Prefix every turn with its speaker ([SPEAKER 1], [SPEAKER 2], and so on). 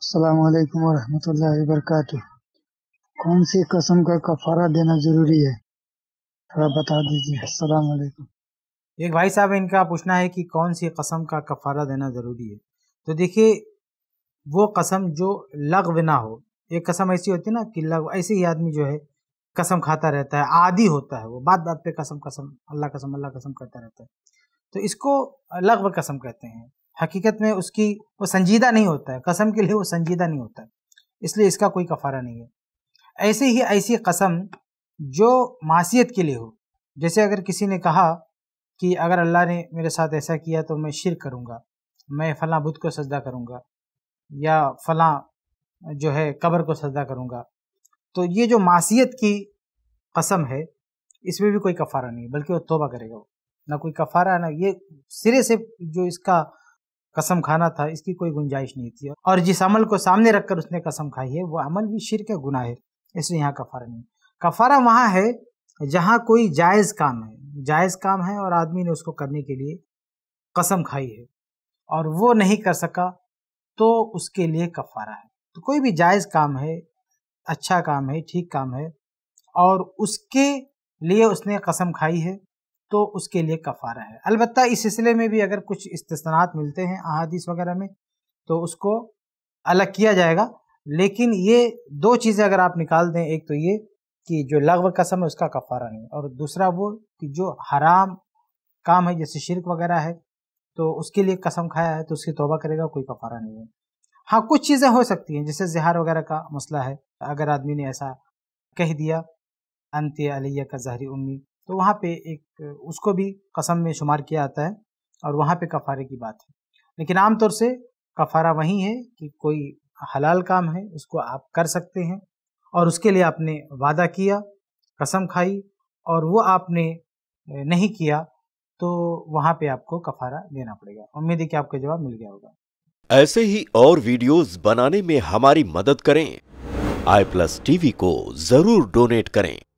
[SPEAKER 1] अल्लाम वरहमल वर्क कौन सी कसम का कफारा देना ज़रूरी है थोड़ा बता दीजिए अस्सलाम वालेकुम एक भाई साहब इनका पूछना है कि कौन सी कसम का कफारा देना ज़रूरी है तो देखिए वो कसम जो लगव ना हो एक कसम ऐसी होती है ना कि लगव ऐसे ही आदमी जो है कसम खाता रहता है आदि होता है वो बात बात पे कसम कसम अल्लाह कसम अल्लाह कसम करता रहता है तो इसको लगव कसम कहते हैं हकीकत में उसकी वो संजीदा नहीं होता है कसम के लिए वो संजीदा नहीं होता है इसलिए इसका कोई कफारा नहीं है ऐसे ही ऐसी कसम जो मासीत के लिए हो जैसे अगर किसी ने कहा कि अगर अल्लाह ने मेरे साथ ऐसा किया तो मैं शिर करूँगा मैं फ़लाँ बुद्ध को सजदा करूँगा या फ़लाँ जो है कब्र को सजदा करूँगा तो ये जो मासीत की कसम है इसमें भी कोई कफ़ारा नहीं बल्कि वो तोबा करेगा ना कोई कफ़ारा ना ये सिरे से जो इसका कसम खाना था इसकी कोई गुंजाइश नहीं थी और जिस अमल को सामने रखकर उसने कसम खाई है वह अमल भी शिर का गुना है इसलिए यहाँ कफारा नहीं कफारा वहाँ है जहाँ कोई जायज़ काम है जायज़ काम है और आदमी ने उसको करने के लिए कसम खाई है और वो नहीं कर सका तो उसके लिए कफारा है तो कोई भी जायज़ काम है अच्छा काम है ठीक काम है और उसके लिए उसने कसम खाई है तो उसके लिए कफ़ारा है अलबत् इस सिलसिले में भी अगर कुछ इस्तनात मिलते हैं अहादीस वगैरह में तो उसको अलग किया जाएगा लेकिन ये दो चीज़ें अगर आप निकाल दें एक तो ये कि जो लगव कसम है उसका कफ़ारा नहीं और दूसरा वो कि जो हराम काम है जैसे शिरक वगैरह है तो उसके लिए कसम खाया है तो उसकी तोबा करेगा कोई कफ़ारा नहीं है हाँ कुछ चीज़ें हो सकती हैं जैसे जहार वगैरह का मसला है अगर आदमी ने ऐसा कह दिया अंत अलिया का जहरी उम्मी तो वहाँ पे एक उसको भी कसम में शुमार किया जाता है और वहाँ पे कफारे की बात है लेकिन आमतौर से कफारा वही है कि कोई हलाल काम है उसको आप कर सकते हैं और उसके लिए आपने वादा किया कसम खाई और वो आपने नहीं किया तो वहाँ पे आपको कफारा देना पड़ेगा उम्मीद है कि आपको जवाब मिल गया होगा ऐसे ही और वीडियोस बनाने में हमारी मदद करें आई प्लस टीवी को जरूर डोनेट करें